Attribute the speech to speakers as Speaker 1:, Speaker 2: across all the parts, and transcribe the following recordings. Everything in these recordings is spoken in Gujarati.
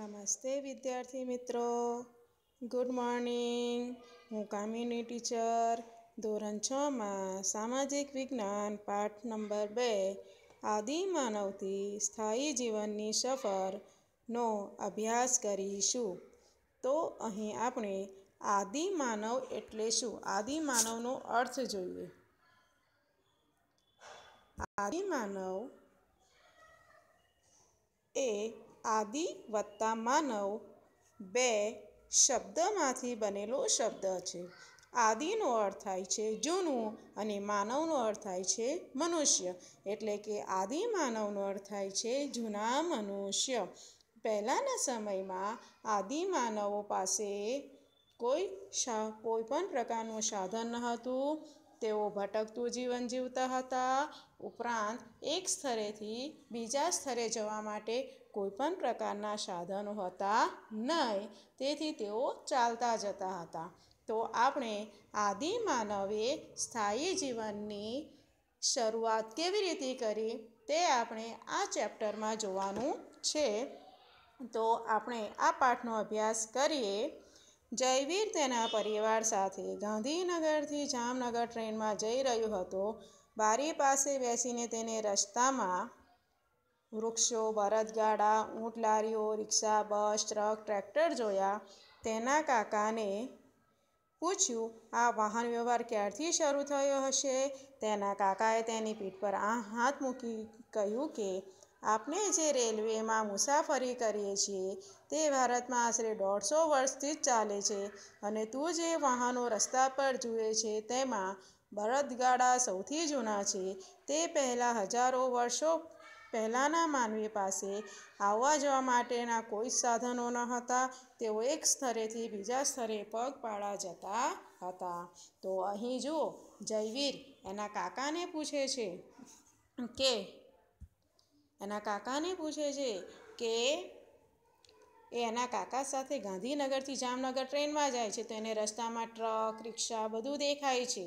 Speaker 1: નમસ્તે વિદ્યાર્થી મિત્રો ગુડ મોર્નિંગ હું કામિની ટીચર ધોરણ છમાં સામાજિક વિજ્ઞાન પાઠ નંબર બે આદિમાનવથી સ્થાયી જીવનની સફરનો અભ્યાસ કરીશું તો અહીં આપણે આદિમાનવ એટલે શું આદિમાનવનો અર્થ જોઈએ આદિમાનવ એ આદિ વત્તા માનવ બે શબ્દમાંથી બનેલો શબ્દ છે આદિનો અર્થ થાય છે જૂનું અને માનવનો અર્થ થાય છે મનુષ્ય એટલે કે આદિ માનવનો અર્થ થાય છે જૂના મનુષ્ય પહેલાંના સમયમાં આદિ માનવો પાસે કોઈ શા કોઈ પણ પ્રકારનું સાધન ન હતું તેઓ ભટકતું જીવન જીવતા હતા ઉપરાંત એક સ્થળેથી બીજા સ્થળે જવા માટે કોઈપણ પ્રકારના સાધનો હતા નહીં તેથી તેઓ ચાલતા જતા હતા તો આપણે આદિ માનવે સ્થાયી જીવનની શરૂઆત કેવી રીતે કરી તે આપણે આ ચેપ્ટરમાં જોવાનું છે તો આપણે આ પાઠનો અભ્યાસ કરીએ જયવીર તેના પરિવાર સાથે ગાંધીનગરથી જામનગર ટ્રેનમાં જઈ રહ્યો હતો બારી પાસે બેસીને તેને રસ્તામાં વૃક્ષો બળદગાડા ઊંટ લારીઓ રિક્ષા બસ ટ્રક ટ્રેક્ટર જોયા તેના કાકાને પૂછ્યું આ વાહન વ્યવહાર ક્યારથી શરૂ થયો હશે તેના કાકાએ તેની પીઠ પર આ હાથ મૂકી કહ્યું કે આપણે જે રેલવેમાં મુસાફરી કરીએ છીએ તે ભારતમાં આશરે દોઢસો વર્ષથી જ ચાલે છે અને તું જે વાહનો રસ્તા પર જુએ છે તેમાં બળદગાડા સૌથી જૂના છે તે પહેલાં હજારો વર્ષો પહેલાંના માનવી પાસે આવવા જવા માટેના કોઈ સાધનો ન હતા તેઓ એક સ્તરેથી બીજા સ્તરે પાડા જતા હતા તો અહીં જુઓ જયવીર એના કાકાને પૂછે છે કે એના કાકાને પૂછે છે કે એ એના કાકા સાથે ગાંધીનગરથી જામનગર ટ્રેનમાં જાય છે તો એને રસ્તામાં ટ્રક રિક્ષા બધું દેખાય છે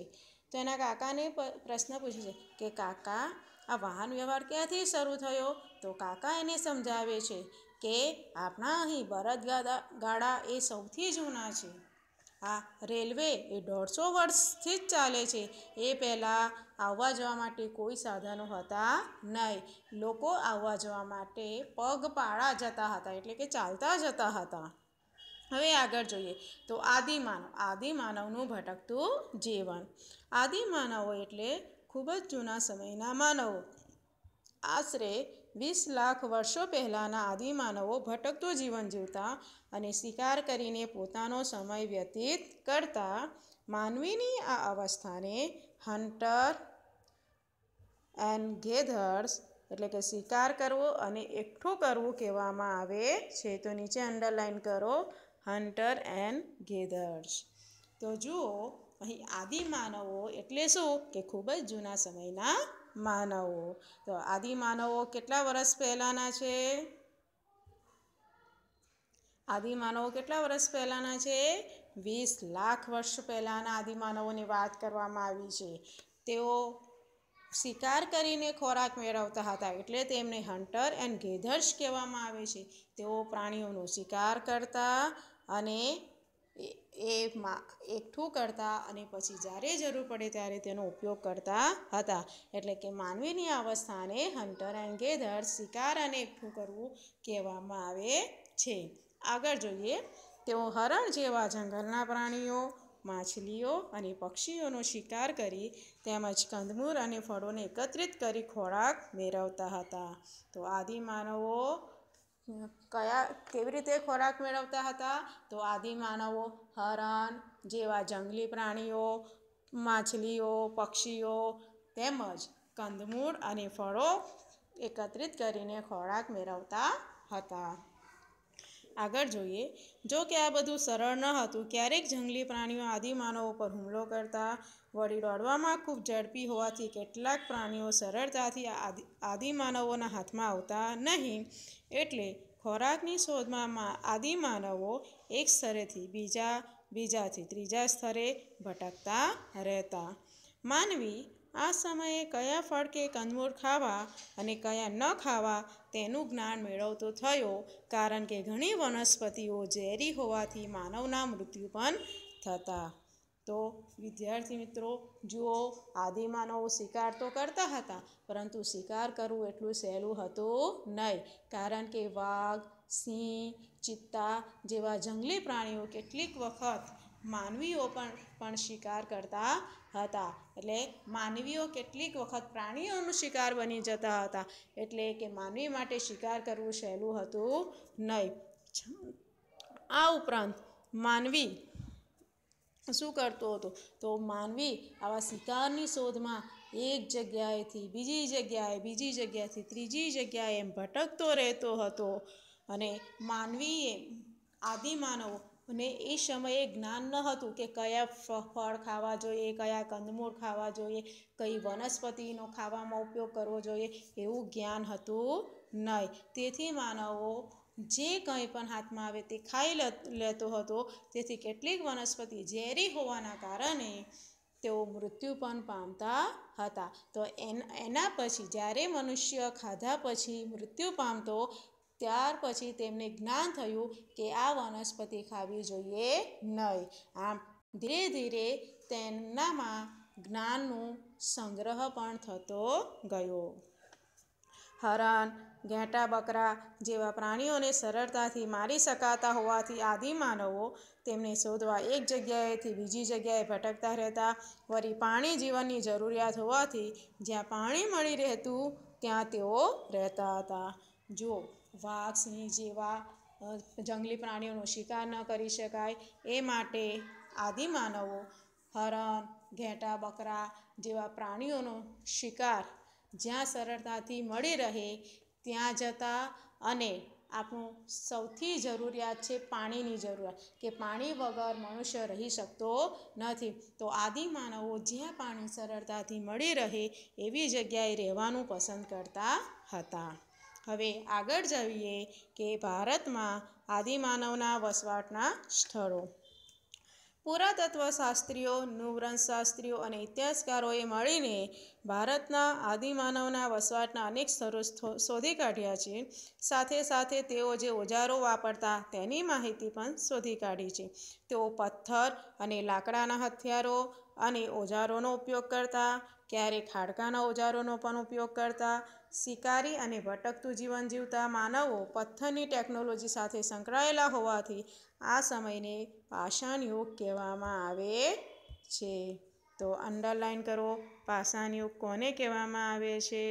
Speaker 1: તો એના કાકાને પ્રશ્ન પૂછે છે કે કાકા આ વાહન વ્યવહાર ક્યાંથી શરૂ થયો તો કાકા એને સમજાવે છે કે આપણા અહીં બળદ ગાડા ગાડા એ સૌથી જૂના છે આ રેલવે એ દોઢસો વર્ષથી જ ચાલે છે એ પહેલાં આવવા જવા માટે કોઈ સાધનો હતા નહીં લોકો આવવા જવા માટે પગ પાળા જતા હતા એટલે કે ચાલતા જતા હતા હવે આગળ જોઈએ તો આદિમાનવ આદિમાનવનું ભટકતું જીવન આદિમાનવો એટલે ખૂબ જ જૂના સમયના માનવો આશરે વીસ લાખ વર્ષો પહેલાંના આદિમાનવો ભટકતું જીવન જીવતા અને શિકાર કરીને પોતાનો સમય વ્યતીત કરતા માનવીની આ અવસ્થાને હન્ટર એન્ડ ગેધર્સ એટલે કે શિકાર કરવો અને એકઠું કરવું કહેવામાં આવે છે તો નીચે અંડરલાઇન કરો હન્ટર એન્ડ ગેધર્સ તો જુઓ અહીં આદિમાનવો એટલે શું કે ખૂબ જ જૂના સમયના માનવો તો આદિ માનવો કેટલા વર્ષ પહેલાંના છે આદિમાનવો કેટલા વર્ષ પહેલાંના છે વીસ લાખ વર્ષ પહેલાંના આદિમાનવોની વાત કરવામાં આવી છે તેઓ શિકાર કરીને ખોરાક મેળવતા હતા એટલે તેમને હન્ટર એન્ડ ગેધર્સ કહેવામાં આવે છે તેઓ પ્રાણીઓનો શિકાર કરતા અને એમાં એકઠું કરતા અને પછી જ્યારે જરૂર પડે ત્યારે તેનો ઉપયોગ કરતા હતા એટલે કે માનવીની અવસ્થાને હન્ટર એન્ડ ગેધર શિકાર અને એકઠું કરવું કહેવામાં આવે છે આગળ જોઈએ તેઓ હરણ જેવા જંગલના પ્રાણીઓ માછલીઓ અને પક્ષીઓનો શિકાર કરી તેમજ કંદમૂળ અને ફળોને એકત્રિત કરી ખોરાક મેળવતા હતા તો આદિમાનવો કયા કેવી રીતે ખોરાક મેળવતા હતા તો આદિમાનવો હરણ જેવા જંગલી પ્રાણીઓ માછલીઓ પક્ષીઓ તેમજ કંદમૂળ અને ફળો એકત્રિત કરીને ખોરાક મેળવતા હતા આગળ જોઈએ જો કે આ બધું સરળ ન હતું ક્યારેક જંગલી પ્રાણીઓ આદિમાનવો પર હુમલો કરતા વળી દોડવામાં ખૂબ ઝડપી હોવાથી કેટલાક પ્રાણીઓ સરળતાથી આદિ આદિમાનવોના હાથમાં આવતા નહીં એટલે ખોરાકની શોધમાં આદિમાનવો એક સ્તરેથી બીજા બીજાથી ત્રીજા સ્તરે ભટકતા રહેતા માનવી આ સમયે કયા ફળ કે કંદમૂળ ખાવા અને કયા ન ખાવા તેનું જ્ઞાન મેળવતો થયો કારણ કે ઘણી વનસ્પતિઓ ઝેરી હોવાથી માનવના મૃત્યુ પણ થતા તો વિદ્યાર્થી મિત્રો જુઓ આદિમાનવો શિકાર તો કરતા હતા પરંતુ શિકાર કરવું એટલું સહેલું હતું નહીં કારણ કે વાઘ સિંહ ચિત્તા જેવા જંગલી પ્રાણીઓ કેટલીક વખત માનવીઓ પણ પણ શિકાર કરતા હતા એટલે માનવીઓ કેટલીક વખત પ્રાણીઓનો શિકાર બની જતા હતા એટલે કે માનવી માટે શિકાર કરવું સહેલું હતું નહીં આ ઉપરાંત માનવી શું કરતો હતો તો માનવી આવા શિકારની શોધમાં એક જગ્યાએથી બીજી જગ્યાએ બીજી જગ્યાએથી ત્રીજી જગ્યાએ એમ ભટકતો રહેતો હતો અને માનવીએ આદિમાનવ અને એ સમયે જ્ઞાન ન હતું કે કયા ફળ ખાવા જોઈએ કયા કંદમૂળ ખાવા જોઈએ કઈ વનસ્પતિનો ખાવામાં ઉપયોગ કરવો જોઈએ એવું જ્ઞાન હતું નહીં તેથી માનવો જે કંઈ પણ હાથમાં આવે તે ખાઈ લેતો હતો તેથી કેટલીક વનસ્પતિ ઝેરી હોવાના કારણે તેઓ મૃત્યુ પણ પામતા હતા તો એના પછી જ્યારે મનુષ્ય ખાધા પછી મૃત્યુ પામતો ત્યાર પછી તેમને જ્ઞાન થયું કે આ વનસ્પતિ ખાવી જોઈએ નહીં આમ ધીરે ધીરે તેમનામાં જ્ઞાનનું સંગ્રહ પણ થતો ગયો હરણ ઘેટા બકરા જેવા પ્રાણીઓને સરળતાથી મારી શકાતા હોવાથી આદિમાનવો તેમને શોધવા એક જગ્યાએથી બીજી જગ્યાએ ભટકતા રહેતા વળી પાણી જીવનની જરૂરિયાત હોવાથી જ્યાં પાણી મળી રહેતું ત્યાં તેઓ રહેતા હતા જુઓ વાઘ સિંહ જેવા જંગલી પ્રાણીઓનો શિકાર ન કરી શકાય એ માટે આદિમાનવો હરણ ઘેટા બકરા જેવા પ્રાણીઓનો શિકાર જ્યાં સરળતાથી મળી રહે ત્યાં જતા અને આપણું સૌથી જરૂરિયાત છે પાણીની જરૂરિયાત કે પાણી વગર મનુષ્ય રહી શકતો નથી તો આદિમાનવો જ્યાં પાણી સરળતાથી મળી રહે એવી જગ્યાએ રહેવાનું પસંદ કરતા હતા હવે આગળ જઈએ કે ભારતમાં આદિમાનવના વસવાટના સ્થળો પુરાતત્વશાસ્ત્રીઓ નૃવંશશાસ્ત્રીઓ અને ઇતિહાસકારોએ મળીને ભારતના આદિમાનવના વસવાટના અનેક સ્થળો શોધી કાઢ્યા છે સાથે સાથે તેઓ જે ઓજારો વાપરતા તેની માહિતી પણ શોધી કાઢી છે તેઓ પથ્થર અને લાકડાના હથિયારો અને ઓજારોનો ઉપયોગ કરતા ક્યારેક હાડકાના ઓજારોનો પણ ઉપયોગ કરતા શિકારી અને ભટકતું જીવન જીવતા માનવો પથ્થરની ટેકનોલોજી સાથે સંકળાયેલા હોવાથી આ સમયને પાષાણ યુગ કહેવામાં આવે છે તો અંડરલાઈન કરો પાષાણ યુગ કોને કહેવામાં આવે છે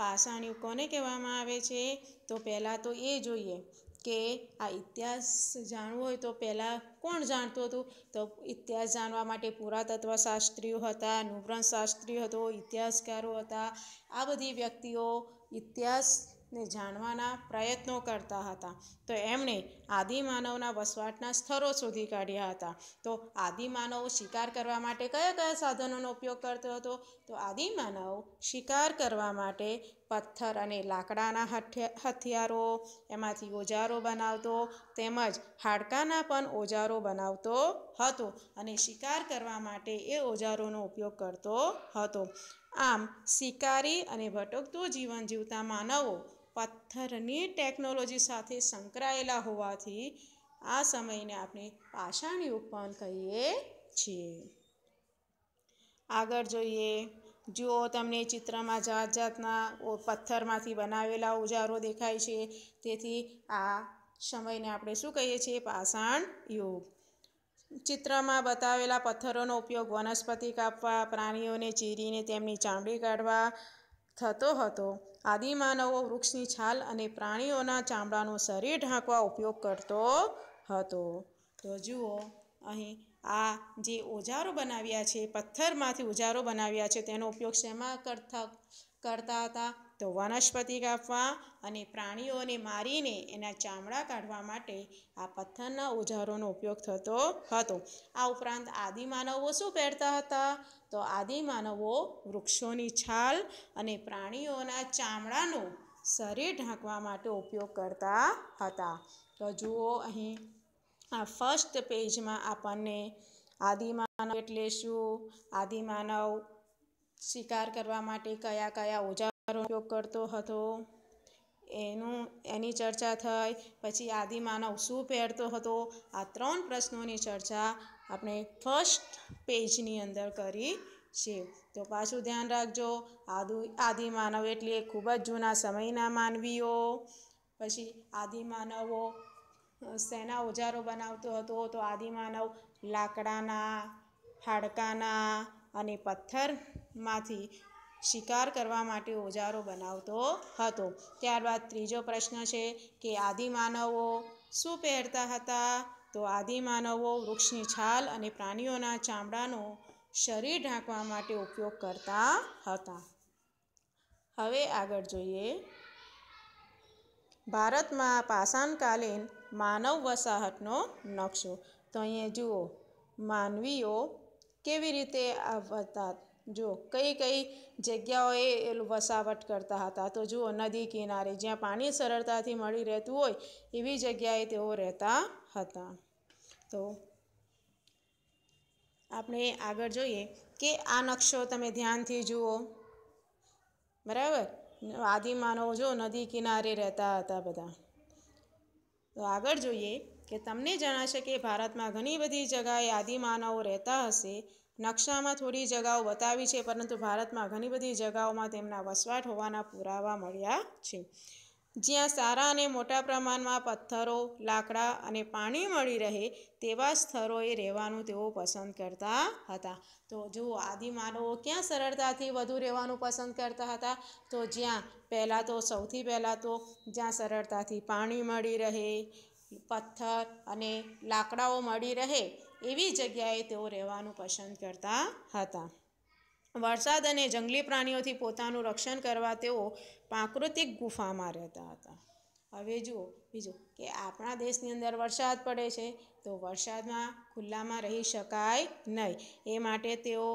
Speaker 1: પાષાણ યુગ કોને કહેવામાં આવે છે તો પહેલાં તો એ જોઈએ કે આ ઇતિહાસ જાણવો હોય તો પહેલાં કોણ જાણતું હતું તો ઇતિહાસ જાણવા માટે પુરાતત્વ શાસ્ત્રીઓ હતા નૂતન શાસ્ત્રીઓ હતો ઇતિહાસકારો હતા આ બધી વ્યક્તિઓ ઇતિહાસ ને જાણવાના પ્રયત્નો કરતા હતા તો એમણે આદિમાનવના વસવાટના સ્થળો શોધી કાઢ્યા હતા તો આદિમાનવ શિકાર કરવા માટે કયા કયા સાધનોનો ઉપયોગ કરતો હતો તો આદિમાનવ શિકાર કરવા માટે પથ્થર અને લાકડાના હથિયારો એમાંથી ઓજારો બનાવતો તેમજ હાડકાના પણ ઓજારો બનાવતો હતો અને શિકાર કરવા માટે એ ઓજારોનો ઉપયોગ કરતો હતો આમ શિકારી અને ભટકતું જીવન જીવતા માનવો પથ્થરની ટેકનોલોજી સાથે સંકળાયેલા હોવાથી આ સમયને આપણે પાષાણ યુગ પણ કહીએ છીએ આગળ જોઈએ જો તમને ચિત્રમાં જાત જાતના પથ્થરમાંથી બનાવેલા ઓજારો દેખાય છે તેથી આ સમયને આપણે શું કહીએ છીએ પાષાણ યુગ ચિત્રમાં બતાવેલા પથ્થરોનો ઉપયોગ વનસ્પતિ કાપવા પ્રાણીઓને ચીરીને તેમની ચામડી કાઢવા થતો હતો આદિમાનવો વૃક્ષની છાલ અને પ્રાણીઓના ચામડાનો શરીર ઢાંકવા ઉપયોગ કરતો હતો તો જુઓ અહીં આ જે ઓજારો બનાવ્યા છે પથ્થરમાંથી ઓજારો બનાવ્યા છે તેનો ઉપયોગ શેમાં કરતા કરતા હતા તો વનસ્પતિ કાપવા અને પ્રાણીઓને મારીને એના ચામડા કાઢવા માટે આ પથ્થરના ઓજારોનો ઉપયોગ થતો હતો આ ઉપરાંત આદિમાનવો શું પહેરતા હતા તો આદિમાનવો વૃક્ષોની છાલ અને પ્રાણીઓના ચામડાનો શરીર ઢાંકવા માટે ઉપયોગ કરતા હતા તો જુઓ અહીં આ ફર્સ્ટ પેજમાં આપણને આદિમાનવ એટલે શું આદિમાનવ શિકાર કરવા માટે કયા કયા ઓજારો ઉપયોગ કરતો હતો એનું એની ચર્ચા થઈ પછી આદિમાનવ શું પહેરતો હતો આ ત્રણ પ્રશ્નોની ચર્ચા આપણે ફર્સ્ટ પેજની અંદર કરી છે તો પાછું ધ્યાન રાખજો આદુ આદિ માનવ એટલે ખૂબ જ જૂના સમયના માનવીઓ પછી આદિ માનવો શેના ઓજારો બનાવતો હતો તો આદિ માનવ લાકડાના હાડકાના અને પથ્થરમાંથી શિકાર કરવા માટે ઓજારો બનાવતો હતો ત્યારબાદ ત્રીજો પ્રશ્ન છે કે આદિમાનવો શું પહેરતા હતા તો આદિમાનવો વૃક્ષની છાલ અને પ્રાણીઓના ચામડાનો શરીર ઢાંકવા માટે ઉપયોગ કરતા હતા હવે આગળ જોઈએ ભારતમાં પાષાણકાલીન માનવ વસાહતનો નકશો તો અહીંયા જુઓ માનવીઓ કેવી રીતે આવતા જો કઈ કઈ જગ્યાઓએ એ વસાવટ કરતા હતા તો જુઓ નદી કિનારે જ્યાં પાણી સરળતાથી મળી રહેતું હોય એવી જગ્યાએ તેઓ રહેતા હતા તો આપણે આગળ જોઈએ કે આ નકશો તમે ધ્યાનથી જુઓ બરાબર આદિમાનવ જો નદી કિનારે રહેતા હતા બધા તો આગળ જોઈએ કે તમને જણાશે કે ભારતમાં ઘણી બધી જગાએ આદિમાનવો રહેતા હશે નકશામાં થોડી જગાઓ બતાવી છે પરંતુ ભારતમાં ઘણી બધી જગાઓમાં તેમના વસવાટ હોવાના પુરાવા મળ્યા છે જ્યાં સારા અને મોટા પ્રમાણમાં પથ્થરો લાકડા અને પાણી મળી રહે તેવા સ્થળોએ રહેવાનું તેઓ પસંદ કરતા હતા તો જો આદિમાનવો ક્યાં સરળતાથી વધુ રહેવાનું પસંદ કરતા હતા તો જ્યાં પહેલાં તો સૌથી પહેલાં તો જ્યાં સરળતાથી પાણી મળી રહે પથ્થર અને લાકડાઓ મળી રહે એવી જગ્યાએ તેઓ રહેવાનું પસંદ કરતા હતા વરસાદ અને જંગલી પ્રાણીઓથી પોતાનું રક્ષણ કરવા તેઓ પ્રાકૃતિક ગુફામાં રહેતા હતા હવે જુઓ બીજું કે આપણા દેશની અંદર વરસાદ પડે છે તો વરસાદમાં ખુલ્લામાં રહી શકાય નહીં એ માટે તેઓ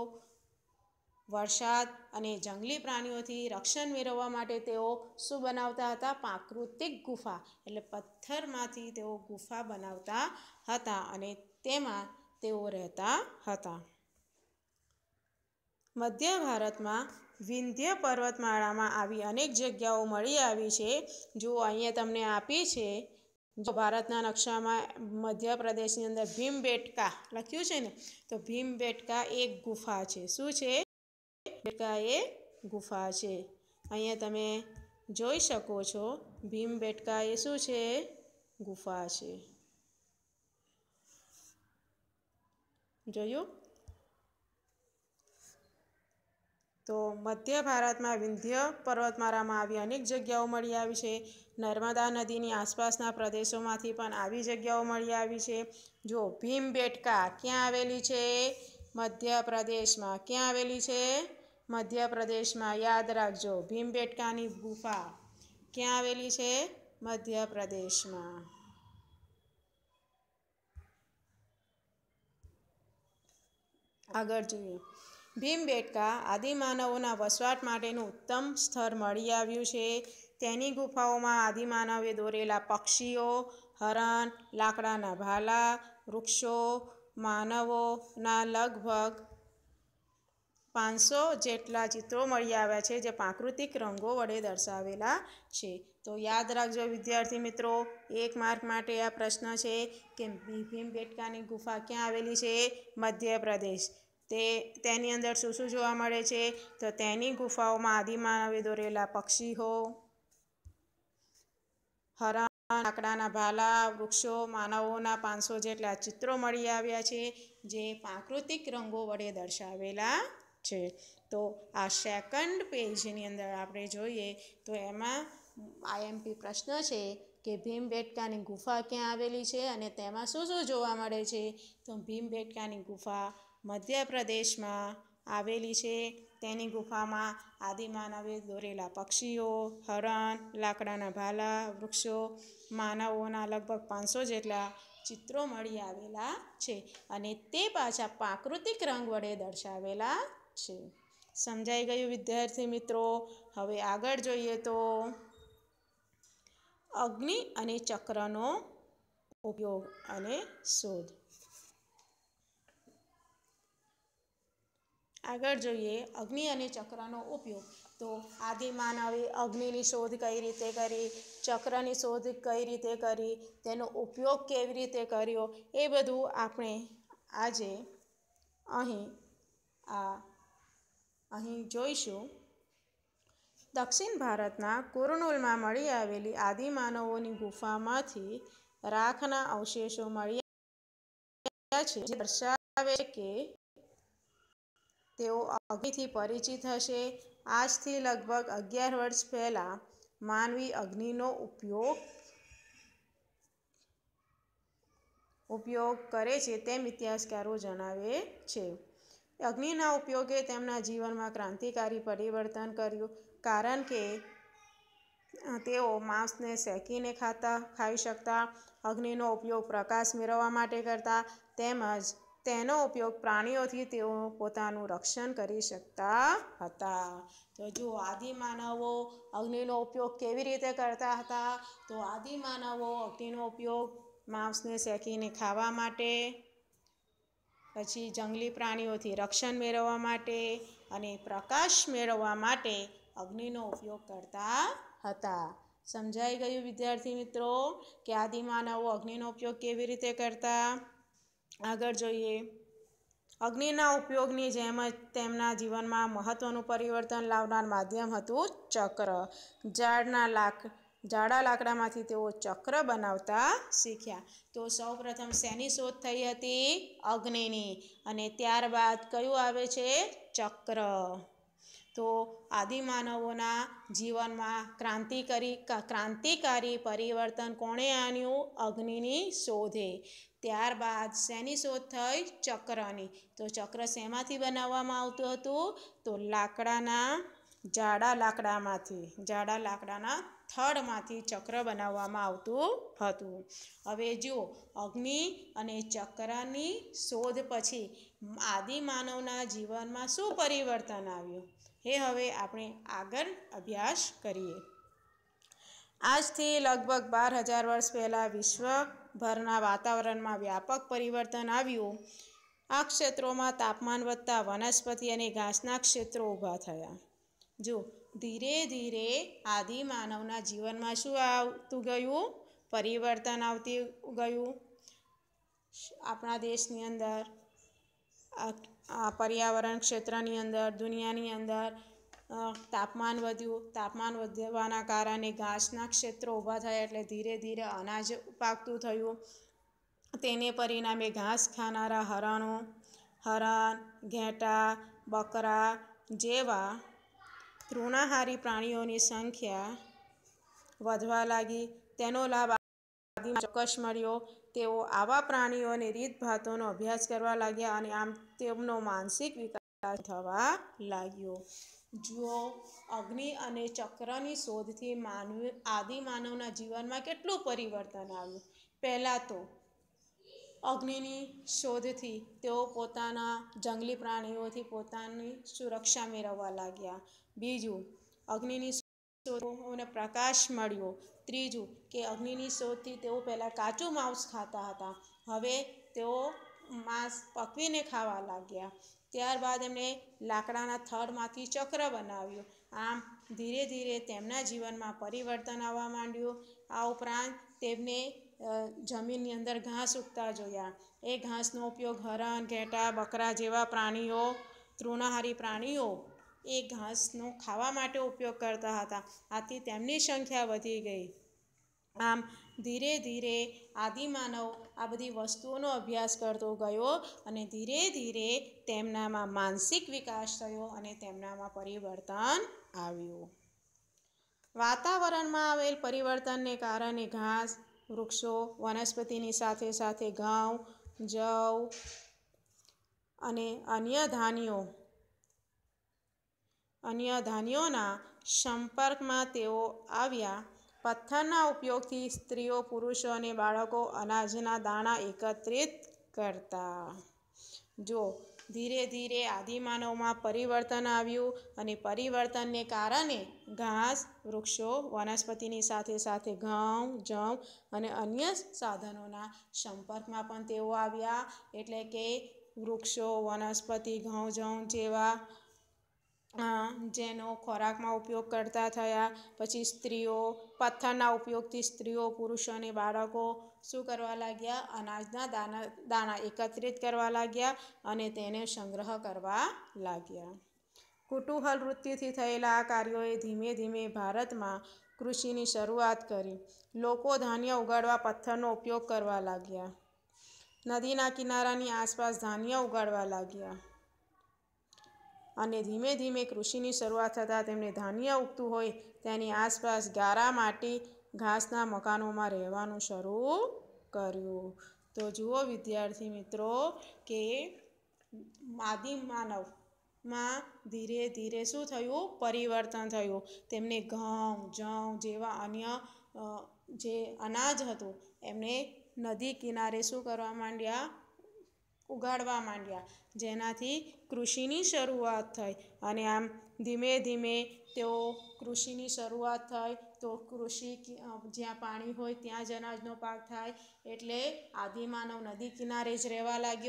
Speaker 1: વરસાદ અને જંગલી પ્રાણીઓથી રક્ષણ મેળવવા માટે તેઓ શું બનાવતા હતા પ્રાકૃતિક ગુફા એટલે પથ્થરમાંથી તેઓ ગુફા બનાવતા હતા અને તેમાં તેઓ રહેતા હતા મધ્ય ભારતમાં વિંધ્ય પર્વતમાળામાં આવી અનેક જગ્યાઓ મળી આવી છે જો અહીંયા તમને આપી છે જો ભારતના નકશામાં મધ્ય પ્રદેશની અંદર ભીમબેટકા લખ્યું છે ને તો ભીમબેટકા એક ગુફા છે શું છે બેટકા એ ગુફા છે અહીંયા તમે જોઈ શકો છો ભીમબેટકા એ શું છે ગુફા છે જોયું તો મધ્ય ભારતમાં વિંધ્ય પર્વતમાળામાં આવી અનેક જગ્યાઓ મળી આવી છે નર્મદા નદીની આસપાસના પ્રદેશોમાંથી પણ આવી જગ્યાઓ મળી આવી છે જો ભીમબેટકા ક્યાં આવેલી છે મધ્યપ્રદેશમાં ક્યાં આવેલી છે મધ્યપ્રદેશમાં યાદ રાખજો ભીમબેટકાની ગુફા ક્યાં આવેલી છે મધ્યપ્રદેશમાં આગળ જોઈએ ભીમબેટકા આદિમાનવોના વસવાટ માટેનું ઉત્તમ સ્થળ મળી આવ્યું છે તેની ગુફાઓમાં આદિમાનવે દોરેલા પક્ષીઓ હરણ લાકડાના ભાલા વૃક્ષો માનવોના લગભગ પાંચસો જેટલા ચિત્રો મળી આવ્યા છે જે પ્રાકૃતિક રંગો વડે દર્શાવેલા છે તો યાદ રાખજો વિદ્યાર્થી મિત્રો એક માર્ક માટે આ પ્રશ્ન છે કે ભીમ બેટકાની ગુફા ક્યાં આવેલી છે મધ્યપ્રદેશ તે તેની અંદર શું શું જોવા મળે છે તો તેની ગુફાઓમાં આદિમાનવે દોરેલા પક્ષીઓ હરણ લાકડાના ભાલા વૃક્ષો માનવોના પાંચસો જેટલા ચિત્રો મળી આવ્યા છે જે પ્રાકૃતિક રંગો વડે દર્શાવેલા છે તો આ સેકન્ડ પેજની અંદર આપણે જોઈએ તો એમાં આઈએમપી પ્રશ્ન છે કે ભીમબેટકાની ગુફા ક્યાં આવેલી છે અને તેમાં શું શું જોવા મળે છે તો ભીમબેટકાની ગુફા મધ્યપ્રદેશમાં આવેલી છે તેની ગુફામાં આદિમાનવે દોરેલા પક્ષીઓ હરણ લાકડાના ભાલા વૃક્ષો માનવોના લગભગ પાંચસો જેટલા ચિત્રો મળી આવેલા છે અને તે પાછા પ્રાકૃતિક રંગ વડે દર્શાવેલા છે સમજાઈ ગયું વિદ્યાર્થી મિત્રો હવે આગળ જોઈએ તો અગ્નિ અને ચક્રનો ઉપયોગ અને શોધ આગળ જોઈએ અગ્નિ અને ચક્રનો ઉપયોગ તો આદિ માનવે અગ્નિની શોધ કઈ રીતે કરી ચક્રની શોધ કઈ રીતે કરી તેનો ઉપયોગ કેવી રીતે કર્યો એ બધું આપણે આજે અહીં આ અહીં જોઈશું દક્ષિણ ભારતના કુરનૂલમાં મળી આવેલી આદિમાનવોની ગુફામાંથી રાખના અવશેષો મળ્યા છે જે દર્શાવે કે તેઓ અગ્નિથી પરિચિત હશે આજથી લગભગ અગિયાર વર્ષ પહેલા માનવી અગ્નિનો ઉપયોગ ઉપયોગ કરે છે તેમ ઇતિહાસકારો જણાવે છે અગ્નિના ઉપયોગે તેમના જીવનમાં ક્રાંતિકારી પરિવર્તન કર્યું કારણ કે તેઓ માંસને શેકીને ખાતા ખાઈ શકતા અગ્નિનો ઉપયોગ પ્રકાશ મેળવવા માટે કરતા તેમજ તેનો ઉપયોગ પ્રાણીઓથી તેઓ પોતાનું રક્ષણ કરી શકતા હતા તો જો આદિ માનવો અગ્નિનો ઉપયોગ કેવી રીતે કરતા હતા તો આદિ માનવો અગ્નિનો ઉપયોગ માંસને શેકીને ખાવા માટે પછી જંગલી પ્રાણીઓથી રક્ષણ મેળવવા માટે અને પ્રકાશ મેળવવા માટે અગ્નિનો ઉપયોગ કરતા હતા સમજાઈ ગયું વિદ્યાર્થી મિત્રો કે આદિમાનવો અગ્નિનો ઉપયોગ કેવી રીતે કરતા આગળ જોઈએ અગ્નિના ઉપયોગની જેમ જ તેમના જીવનમાં મહત્ત્વનું પરિવર્તન લાવનાર માધ્યમ હતું ચક્ર ઝાડના લાક જાડા લાકડામાંથી તેઓ ચક્ર બનાવતા શીખ્યા તો સૌપ્રથમ શેની શોધ થઈ હતી અગ્નિની અને ત્યારબાદ કયું આવે છે ચક્ર તો આદિમાનવોના જીવનમાં ક્રાંતિકારી ક્રાંતિકારી પરિવર્તન કોણે આણ્યું અગ્નિની શોધે ત્યારબાદ શેની શોધ થઈ ચક્રની તો ચક્ર શેમાંથી બનાવવામાં આવતું હતું તો લાકડાના જાડા લાકડામાંથી જાડા લાકડાના થડમાંથી ચક્ર બનાવવામાં આવતું હતું હવે જુઓ અગ્નિ અને ચક્રની શોધ પછી આદિ માનવના જીવનમાં શું પરિવર્તન આવ્યું એ હવે આપણે આગળ અભ્યાસ કરીએ આજથી લગભગ બાર હજાર વર્ષ પહેલાં વિશ્વભરના વાતાવરણમાં વ્યાપક પરિવર્તન આવ્યું આ ક્ષેત્રોમાં તાપમાન વધતા વનસ્પતિ અને ઘાસના ક્ષેત્રો ઊભા થયા જો ધીરે ધીરે આદિ માનવના જીવનમાં શું આવતું ગયું પરિવર્તન આવતું ગયું આપણા દેશની અંદર આ પર્યાવરણ ક્ષેત્રની અંદર દુનિયાની અંદર તાપમાન વધ્યું તાપમાન વધવાના કારણે ઘાસના ક્ષેત્રો ઊભા થયા એટલે ધીરે ધીરે અનાજ પાકતું થયું તેને પરિણામે ઘાસ ખાનારા હરણો હરણ ઘેટા બકરા જેવા તૃણાહારી પ્રાણીઓની સંખ્યા વધવા લાગી તેનો લાભ ચોક્કસ મળ્યો તેઓ આવા પ્રાણીઓની રીતભાતોનો અભ્યાસ કરવા લાગ્યા અને આમ તેમનો માનસિક વિકાસ થવા લાગ્યો જુઓ અગ્નિ અને ચક્રની શોધથી માનવી આદિ માનવના જીવનમાં કેટલું પરિવર્તન આવ્યું પહેલાં તો અગ્નિની શોધથી તેઓ પોતાના જંગલી પ્રાણીઓથી પોતાની સુરક્ષા મેળવવા લાગ્યા બીજું અગ્નિની શોધોને પ્રકાશ મળ્યો ત્રીજું કે અગ્નિની શોધથી તેઓ પહેલાં કાચું માંસ ખાતા હતા હવે તેઓ માંસ પકવીને ખાવા લાગ્યા ત્યારબાદ એમણે લાકડાના થડમાંથી ચક્ર બનાવ્યું આમ ધીરે ધીરે તેમના જીવનમાં પરિવર્તન આવવા માંડ્યું આ ઉપરાંત તેમને જમીનની અંદર ઘાસ ઉગતા જોયા એ ઘાસનો ઉપયોગ હરણ ઘેટા બકરા જેવા પ્રાણીઓ તૃણાહારી પ્રાણીઓ એ ઘાસનો ખાવા માટે ઉપયોગ કરતા હતા આથી તેમની સંખ્યા વધી ગઈ આમ ધીરે ધીરે આદિમાનવ આ બધી વસ્તુઓનો અભ્યાસ કરતો ગયો અને ધીરે ધીરે તેમનામાં માનસિક વિકાસ થયો અને તેમનામાં પરિવર્તન આવ્યું વાતાવરણમાં આવેલ પરિવર્તનને કારણે ઘાસ વૃક્ષો વનસ્પતિની સાથે સાથે ઘઉં જવ અને અન્ય ધાન્યો અન્ય ધાન્યોના સંપર્કમાં તેઓ આવ્યા પથ્થરના ઉપયોગથી સ્ત્રીઓ પુરુષો અને બાળકો અનાજના દાણા એકત્રિત કરતા જો ધીરે ધીરે આદિમાનવમાં પરિવર્તન આવ્યું અને પરિવર્તનને કારણે ઘાસ વૃક્ષો વનસ્પતિની સાથે સાથે ઘઉં જવ અને અન્ય સાધનોના સંપર્કમાં પણ તેઓ આવ્યા એટલે કે વૃક્ષો વનસ્પતિ ઘઉં જવ જેવા જેનો ખોરાકમાં ઉપયોગ કરતા થયા પછી સ્ત્રીઓ પથ્થરના ઉપયોગથી સ્ત્રીઓ પુરુષો અને બાળકો શું કરવા લાગ્યા અનાજના દાના દાણા એકત્રિત કરવા લાગ્યા અને તેને સંગ્રહ કરવા લાગ્યા કુતૂહલ વૃત્તિથી થયેલા આ કાર્યોએ ધીમે ધીમે ભારતમાં કૃષિની શરૂઆત કરી લોકો ધાન્ય ઉગાડવા પથ્થરનો ઉપયોગ કરવા લાગ્યા નદીના કિનારાની આસપાસ ધાન્ય ઉગાડવા લાગ્યા અને ધીમે ધીમે કૃષિની શરૂઆત થતાં તેમને ધાન્ય ઉગતું હોય તેની આસપાસ ગારા માટી ઘાસના મકાનોમાં રહેવાનું શરૂ કર્યું તો જુઓ વિદ્યાર્થી મિત્રો કે આદિમ માનવમાં ધીરે ધીરે શું થયું પરિવર્તન થયું તેમને ઘઉં જવ જેવા અન્ય જે અનાજ હતું એમને નદી કિનારે શું કરવા માંડ્યા ઉગાડવા માંડ્યા જેનાથી કૃષિની શરૂઆત થઈ અને આમ ધીમે ધીમે તેઓ કૃષિની શરૂઆત થઈ તો કૃષિ જ્યાં પાણી હોય ત્યાં જ અનાજનો પાક થાય એટલે આદિમાનવ નદી કિનારે જ રહેવા લાગ્યો